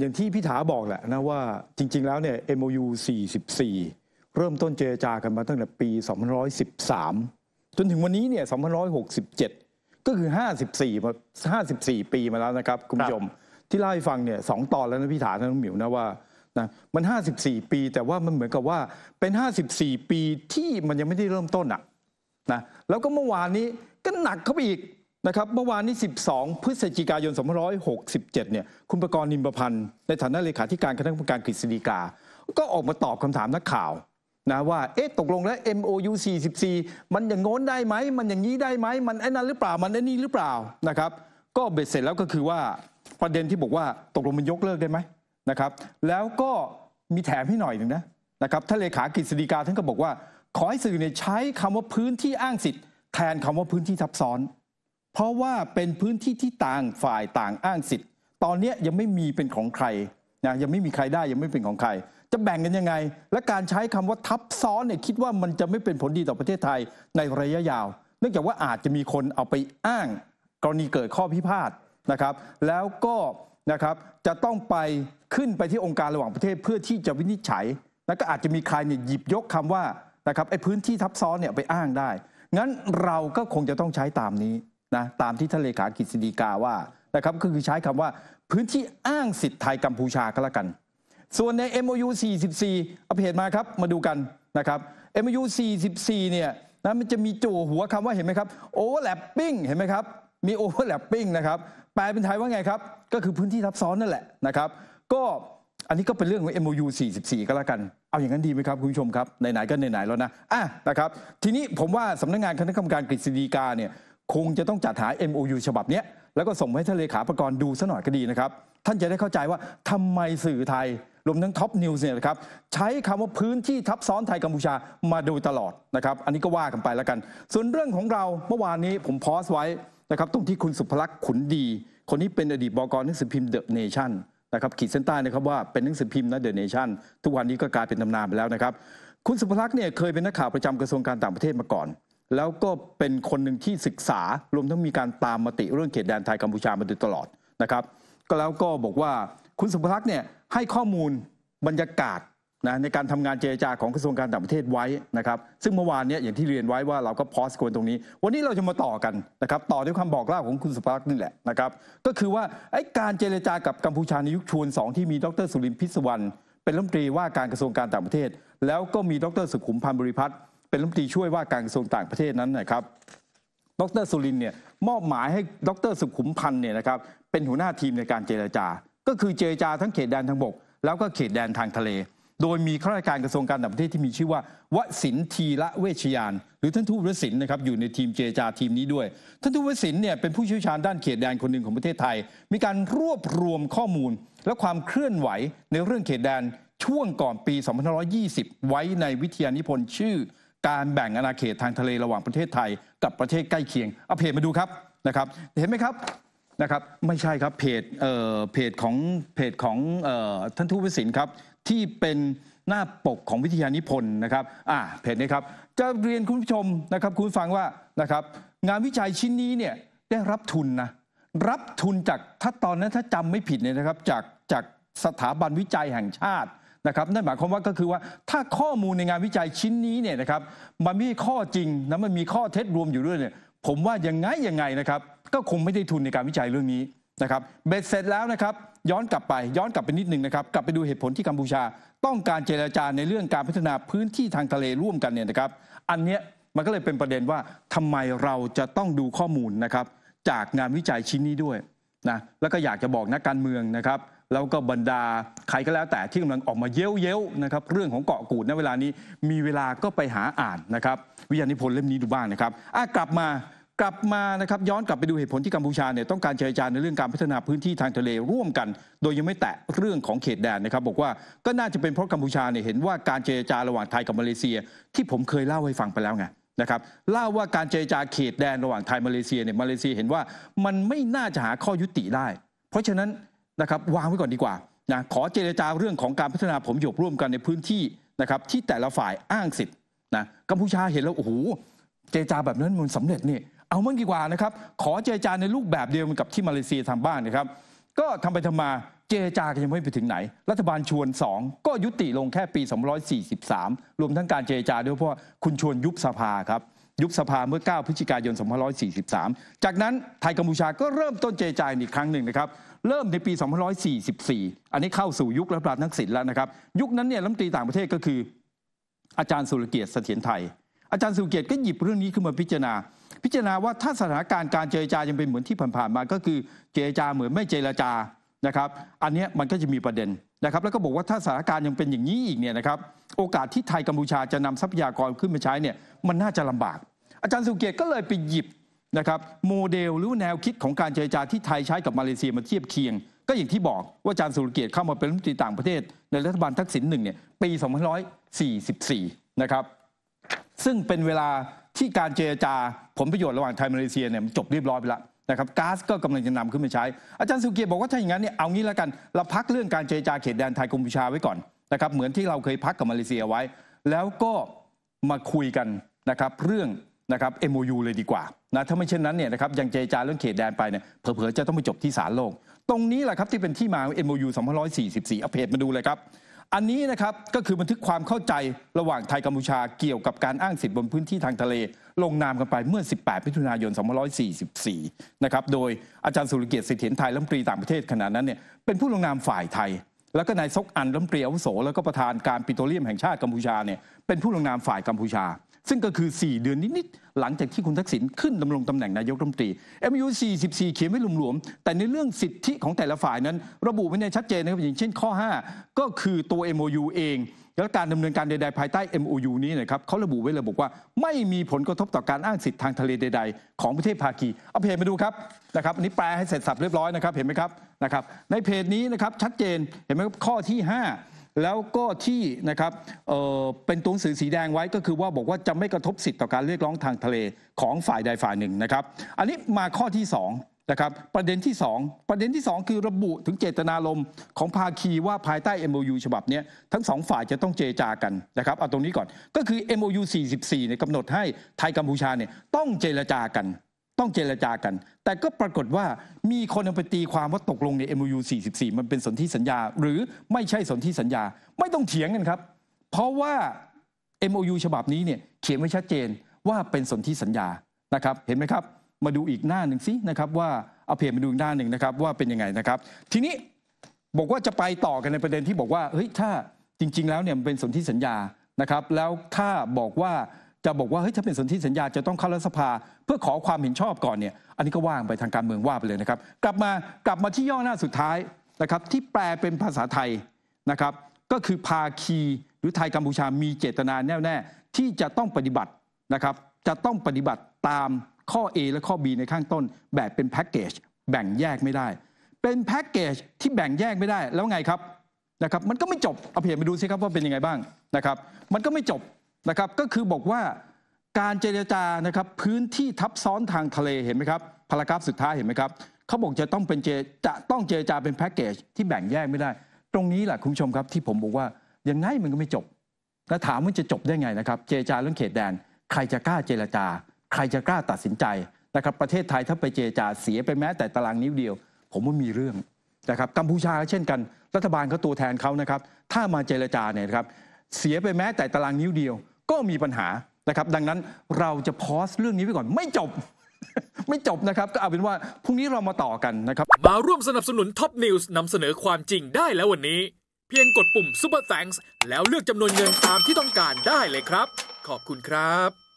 อย่างที่พิถาบอกแหละนะว่าจริงๆแล้วเนี่ย MOU 44 เริ่มต้นเจรจากันมาตั้งแต่ปี2113 จนถึงวันนี้เนี่ย2167 ก็คือ 54มา54 ปีมาแล้วนะครับคุณผู้ชม ที่เล่าให้ฟังเนี่ยสองตอนแล้วนะพี่ถาท่านหมิวนะว่านะมัน 54 ปีแต่ว่ามันเหมือนกับว่าเป็น 54 ปีที่มันยังไม่ได้เริ่มต้นอะนะแล้วก็เมื่อวานนี้ก็หนักเข้าไปอีกนะครับเมื่อวานนี้12พฤศจิกายน2567เนี่ยคุณประกรณ์นิมประพันธ์ในฐานะเลขาธิการคณะกรรมการกฤษฎีกาก็ออกมาตอบคำถามนักข่าวนะว่า เอ๊ะ ตกลงแล้ว MOU 44มันอย่างงนได้ไหม มันอย่างนี้ได้ไหม มันไอ้นั่นหรือเปล่ามันไอ้นี่หรือเปล่านะครับก็เบ็ดเสร็จแล้วก็คือว่าประเด็นที่บอกว่าตกลงมันยกเลิกได้ไหมนะครับแล้วก็มีแถมให้หน่อยหนึ่งนะนะครับท่านเลขากฤษฎีกาท่านก็บอกว่า ขอให้สื่อเนี่ยใช้คำว่าพื้นที่อ้างสิทธิ์แทนคำว่าพื้นที่ทับซ้อนพราะว่าเป็นพื้นที่ที่ต่างฝ่ายต่างอ้างสิทธิ์ ตอนนี้ยังไม่มีเป็นของใครนะยังไม่มีใครได้ยังไม่เป็นของใคร จะแบ่งกันยังไงและการใช้คำว่าทับซ้อนเนี่ยคิดว่ามันจะไม่เป็นผลดีต่อประเทศไทยในระยะยาว เนื่องจากว่าอาจจะมีคนเอาไปอ้าง กรณีเกิดข้อพิพาทนะครับ แล้วก็นะครับจะต้องไปขึ้นไปที่องค์การระหว่างประเทศเพื่อที่จะวินิจฉัย แล้วก็อาจจะมีใครเนี่ยหยิบยกคำว่านะครับไอ้พื้นที่ทับซ้อนเนี่ยไปอ้างได้ งั้นเราก็คงจะต้องใช้ตามนี้นะตามที่ท่านเลขากิจสีกาว่า นะครับก็คือใช้คำว่าพื้นที่อ้างสิทธิ์ไทยกัมพูชาก็แล้วกัน ส่วนใน MOU 44เอาเพจมาครับ มาดูกันนะครับ MOU 44เนี่ยนะมันจะมีจู่หัวคำว่าเห็นไหมครับโอเวอร์แลปปิ้งเห็นไหมครับ มีโอเวอร์แลปปิ้งนะครับแปลเป็นไทยว่าไงครับ ก็คือพื้นที่ทับซ้อนนั่นแหละนะครับก็อันนี้ก็เป็นเรื่องของ MOU 44ก็แล้วกันเอาอย่างนั้นดีไหมครับคุณผู้ชมครับไหนๆก็ไหนๆแล้วนะอ่ะนะครับทีนี้ผมว่าสำนักงงานคณะกรรมการกฤษฎีกาเนี่ยคงจะต้องจัดหา MOU ฉบับนี้แล้วก็ส่งให้ท่านเลขาประกรณ์ดูซะหน่อยก็ดีนะครับ ท่านจะได้เข้าใจว่าทำไมสื่อไทย รวมทั้งท็อปนิวส์เนี่ยนะครับ ใช้คำว่าพื้นที่ทับซ้อนไทยกัมพูชามาโดยตลอด นะครับ อันนี้ก็ว่ากันไปแล้วกัน ส่วนเรื่องของเราเมื่อวานนี้ผมพอสไว้นะครับตรงที่คุณสุภลักษณ์ขุนดี คนนี้เป็นอดีตบกหนังสือพิมพ์เดอะเนชั่นนะครับขีดเส้นใต้นะครับว่าเป็นหนังสือพิมพ์นะเดอะเนชั่นทุกวันนี้ก็กลายเป็นตำนานไปแล้วนะครับคุณสุภลักษณ์เนี่ยเคยเป็นนักข่าวประจำกระทรวงการต่างประเทศมาก่อนแล้วก็เป็นคนหนึ่งที่ศึกษา รวมทั้งมีการตามมติเรื่องเขตแดนไทยกัมพูชามาโดยตลอดนะครับ ก็แล้วก็บอกว่าคุณสุภลักษณ์เนี่ยให้ข้อมูลบรรยากาศนะในการทำงานเจรจาของกระทรวงการต่างประเทศไว้นะครับ ซึ่งเมื่อวานเนี่ยอย่างที่เรียนไว้ว่าเราก็พอสควรตรงนี้ วันนี้เราจะมาต่อกันนะครับต่อด้วยคำบอกเล่าของคุณสุภลักษณ์นี่แหละนะครับ ก็คือว่าไอ้การเจรจากับกัมพูชาในยุคชวนสองที่มีดรสุรินทร์พิศวรรณเป็นรัฐมนตรีว่าการกระทรวงการต่างประเทศ แล้วก็มีดรสุขุมพันธ์บริพัตรเป็นรัฐมนตรีช่วยว่าการกระทรวงต่างประเทศนั้นนะครับ ดรสุรินเนี่ยมอบหมายให้ดรสุขุมพันธ์เนี่ยนะครับเป็นหัวหน้าทีมในการเจรจา ก็คือเจรจาทั้งเขตแดนทางบก แล้วก็เขตแดนทางทะเล โดยมีข้าราชการกระทรวงการต่างประเทศที่มีชื่อว่าวสินทีละเวชยานหรือท่านทูตวสินนะครับอยู่ในทีมเจรจาทีมนี้ด้วยท่านทูตวสินเนี่ยเป็นผู้เชี่ยวชาญด้านเขตแดนคนหนึ่งของประเทศไทย มีการรวบรวมข้อมูล และความเคลื่อนไหวในเรื่องเขตแดนช่วงก่อนปี2520 ไว้ในวิทยานิพนธ์ชื่อการแบ่งอาณาเขตทางทะเลระหว่างประเทศไทย กับประเทศใกล้เคียงเอาเพจมาดูครับนะครับ เห็นไหมครับนะครับไม่ใช่ครับเพจเอ่อเพจของเพจของเอ่อท่านทูตวิสินครับที่เป็นหน้าปกของวิทยานิพนธ์นะครับอ่าเพจนี้ครับจะเรียนคุณผู้ชมนะครับคุณฟังว่านะครับงานวิจัยชิ้นนี้เนี่ยได้รับทุนนะรับทุนจากถ้าตอนนั้นถ้าจำไม่ผิดเนี่ยนะครับ จากจากสถาบันวิจัยแห่งชาตินะครับ นั่นหมายความว่าก็คือว่าถ้าข้อมูลในงานวิจัยชิ้นนี้เนี่ยนะครับมันมีข้อจริง้ะมันมีข้อเท็จรวมอยู่ด้วยเนี่ยผมว่ายังไงยังไงนะครับ ก็คงไม่ได้ทุนในการวิจัยเรื่องนี้นะครับเบ็ดเสร็จแล้วนะครับ ย้อนกลับไป ย้อนกลับไปนิดหนึ่งนะครับ กลับไปดูเหตุผลที่กัมพูชา ต้องการเจรจาในเรื่องการพัฒนาพื้นที่ทางทะเลร่วมกันเนี่ยนะครับ อันเนี้ยมันก็เลยเป็นประเด็นว่าทำไมเราจะต้องดูข้อมูลนะครับ จากงานวิจัยชิ้นนี้ด้วยนะแล้วก็อยากจะบอกนักการเมืองนะครับแล้วก็บรรดา ใครก็แล้วแต่ที่กำลังออกมาเย้ยวๆนะครับเรื่องของเกาะกูดในเวลานี้มีเวลาก็ไปหาอ่านนะครับวิทยานิพนธ์เล่มนี้ดูบ้างนะครับอ่ะกลับมากลับมานะครับ ย้อนกลับไปดูเหตุผลที่กัมพูชาเนี่ยต้องการเจรจาในเรื่องการพัฒนาพื้นที่ทางทะเลร่วมกัน โดยยังไม่แตะเรื่องของเขตแดนนะครับบอกว่าก็น่าจะเป็นเพราะกัมพูชาเนี่ยเห็นว่าการเจรจาระหว่างไทยกับมาเลเซีย ที่ผมเคยเล่าให้ฟังไปแล้วไงนะครับเล่าว่าการเจรจาเขตแดนระหว่างไทยมาเลเซียเนี่ยมาเลเซียเห็นว่ามันไม่น่าจะหาข้อยุติได้ เพราะฉะนั้นนะครับวางไว้ก่อนดีกว่านะขอเจรจาเรื่องของการพัฒนาผมหยกร่วมกันในพื้นที่นะครับที่แต่ละฝ่ายอ้างสิทธิ์นะกัมพูชาเห็นแล้วโอ้โหเจรจาแบบนั้นมันสำเร็จนี่เอามั่งดีกว่านะครับขอเจรจาในรูปแบบเดียวกับที่มาเลเซียทำบ้างนะครับ ก็ทำไปทำมาเจรจากยังไม่ไปถึงไหน รัฐบาลชวน 2 ก็ยุติลงแค่ปี 243 รวมทั้งการเจรจาด้วยเพราะคุณชวนยุบสภาครับยุบสภาเมื่อ 9พฤศจิกายน2543 จากนั้นไทยกัมพูชาก็เริ่มต้นเจรจาอีกครั้งหนึ่งนะครับ เริ่มในปี2544 อันนี้เข้าสู่ยุครัฐบาลนักสินแล้วนะครับ ยุคนั้นเนี่ยรัฐมนตรีต่างประเทศก็คือ อาจารย์สุรเกียรติเสถียรไทย อาจารย์สุรเกียรติก็หยิบเรื่องนี้ขึ้นมาพิจารณา พิจารณาว่าถ้าสถานการณ์การเจรจายังเป็นเหมือนที่ผ่านๆมา ก็คือเจรจาเหมือนไม่เจรจา นะครับ อันนี้มันก็จะมีประเด็นนะครับ แล้วก็บอกว่าถ้าสถานการณ์ยังเป็นอย่างนี้อีกเนี่ยนะครับโอกาสที่ไทยกัมพูชาจะนำทรัพยากรขึ้นมาใช้เนี่ยมันน่าจะลำบากอาจารย์สุเกตก็เลยไปหยิบนะครับโมเดลหรือแนวคิดของการเจรจาที่ไทยใช้กับมาเลเซียมาเทียบเคียง ก็อย่างที่บอกว่าอาจารย์สุเกตเข้ามาเป็นรัฐมนตรีต่างประเทศในรัฐบาลทักษิณหนึ่งเนี่ยปี2544 นะครับ ซึ่งเป็นเวลาที่การเจรจาผลประโยชน์ระหว่างไทยมาเลเซียเนี่ยจบเรียบร้อยไปแล้วนะครับก๊าซก็กำลังจะนำขึ้นมาใช้อาจารย์สุเกียรติบอกว่าถ้าอย่างนั้นเนี่ยเอางี้แล้วกันเราพักเรื่องการเจรจาเขตแดนไทยกัมพูชาไว้ก่อนนะครับเหมือนที่เราเคยพักกับมาเลเซียไว้ แล้วก็มาคุยกันนะครับเรื่องนะครับ MOU เลยดีกว่านะถ้าไม่เช่นนั้นเนี่ยนะครับยังเจจาเรื่องเขตแดนไปเนี่ยเผลอๆ จะต้องไปจบที่ศาลโลก ตรงนี้แหละครับที่เป็นที่มาเอง MOU 2 4 4เอาเพจมาดูเลยครับ อันนี้นะครับก็คือบันทึกความเข้าใจระหว่างไทยกัมพูชาเกี่ยวกับการอ้างสิทธิบนพื้นที่ทางทะเล ลงนามกันไปเมื่อ 18มิถุนายน2544 นะครับโดยอาจารย์สุรเกียรติสิทธิ์เถียนไทยรัฐมนตรีต่างประเทศขณะนั้นเนี่ยเป็นผู้ลงนามฝ่ายไทยแล้วก็นายซกอันล้มเปรียวุโส แล้วก็ประธานการปิโตรเลียมแห่งชาติกัมพูชาเนี่ยเป็นผู้ลงนามฝ่ายกัมพูชา ซึ่งก็คือ 4 เดือนนิด ๆ หลังจากที่คุณทักษิณขึ้นดำรงตำแหน่งนายกรัฐมนตรี MU 44เขียนไว้หลวมๆแต่ในเรื่องสิทธิของแต่ละฝ่ายนั้น ระบุไว้ในชัดเจนนะครับอย่างเช่นข้อ 5ก็คือตัว MOU เองแล้วการดำเนินการใดๆภายใต้ MOU นี้นะครับเขาระบุไว้เลยบอกว่าไม่มีผลกระทบต่อการอ้างสิทธิทางทะเลใดๆ ของประเทศภาคีเอาเพจมาดูครับนะครับอันนี้แปลให้เสร็จสับเรียบร้อยนะครับเห็นไหมครับนะครับ ในเพจนี้นะครับชัดเจนเห็นไหมครับข้อที่ 5 แล้วก็ที่นะครับเเป็นตัวสื่อสีแดงไว้ก็คือว่าบอกว่าจะไม่กระทบสิทธิต่อการเรียกร้องทางทะเลของฝ่ายใดฝ่ายหนึ่งนะครับอันนี้มาข้อที่ 2นะครับประเด็นที่ 2 ประเด็นที่ 2 คือระบุถึงเจตนารมณ์ของภาคีว่าภายใต้ MOU ฉบับนี้ทั้งสองฝ่ายจะต้องเจจากันนะครับเอาตรงนี้ก่อนก็คือ MOU 44เนี่ยกำหนดให้ไทยกัมพูชาเนี่ยต้องเจรจากัน ต้องเจรจากัน แต่ก็ปรากฏว่ามีคนไปตีความว่าตกลงใน MOU 44 มันเป็นสนธิสัญญา หรือไม่ใช่สนธิสัญญาไม่ต้องเถียงกันครับ เพราะว่า MOU ฉบับนี้เนี่ยเขียนไว้ชัดเจนว่าเป็นสนธิสัญญานะครับ เห็นไหมครับมาดูอีกหน้าหนึ่งสินะครับว่าเอาเพจมาดูอีกหน้าหนึ่งนะครับว่าเป็นยังไงนะครับ ทีนี้บอกว่าจะไปต่อกันในประเด็นที่บอกว่าเฮ้ยถ้าจริง ๆ แล้วเนี่ยมันเป็นสนธิสัญญานะครับแล้วถ้าบอกว่าจะบอกว่าเฮ้ยถ้าเป็นสนธิสัญญาจะต้องเข้ารัฐสภา เพื่อขอความเห็นชอบก่อนเนี่ย อันนี้ก็ว่างไปทางการเมืองว่าไปเลยนะครับ กลับมากลับมาที่ย่อหน้าสุดท้ายนะครับที่แปลเป็นภาษาไทยนะครับ ก็คือภาคี หรือไทยกัมพูชามีเจตนาแน่วแน่ที่จะต้องปฏิบัตินะครับ จะต้องปฏิบัติตามข้อ A และข้อ B ในข้างต้นแบบเป็นแพ็กเกจแบ่งแยกไม่ได้ เป็นแพ็กเกจที่แบ่งแยกไม่ได้แล้วไงครับนะครับมันก็ไม่จบเอาเพีงไปดูสิครับว่าเป็นยังไงบ้างนะครับมันก็ไม่จบนะครับก็คือบอกว่าการเจรจานะครับพื้นที่ทับซ้อนทางทะเลเห็นไหมครับพารากราฟสุดท้ายเห็นไหมครับเขาบอกจะต้องเป็นเจจะต้องเจรจาเป็นแพ็กเกจที่แบ่งแยกไม่ได้ ตรงนี้แหละคุณผู้ชมครับที่ผมบอกว่ายังไงมันก็ไม่จบ แล้วถามมันจะจบได้ไงนะครับเจรจาเรื่องเขตแดน ใครจะกล้าเจรจาใครจะกล้าตัดสินใจนะครับประเทศไทยถ้าไปเจรจาเสียไปแม้แต่ตารางนิ้วเดียว ผมว่ามีเรื่องนะครับกัมพูชาเช่นกันรัฐบาลเขาตัวแทนเขานะครับ ถ้ามาเจรจาเนี่ยครับ เสียไปแม้แต่ตารางนิ้วเดียว ก็มีปัญหานะครับ ดังนั้นเราจะพอสเรื่องนี้ไปก่อน ไม่จบ ไม่จบนะครับ ก็เอาเป็นว่าพรุ่งนี้เรามาต่อกันนะครับมาร่วมสนับสนุนท็อปนิวส์นำเสนอความจริงได้แล้ววันนี้ เพียงกดปุ่มป u ปอร์แฟ n ส์แล้วเลือกจำนวนเงินตามที่ต้องการได้เลยครับ ขอบคุณครับ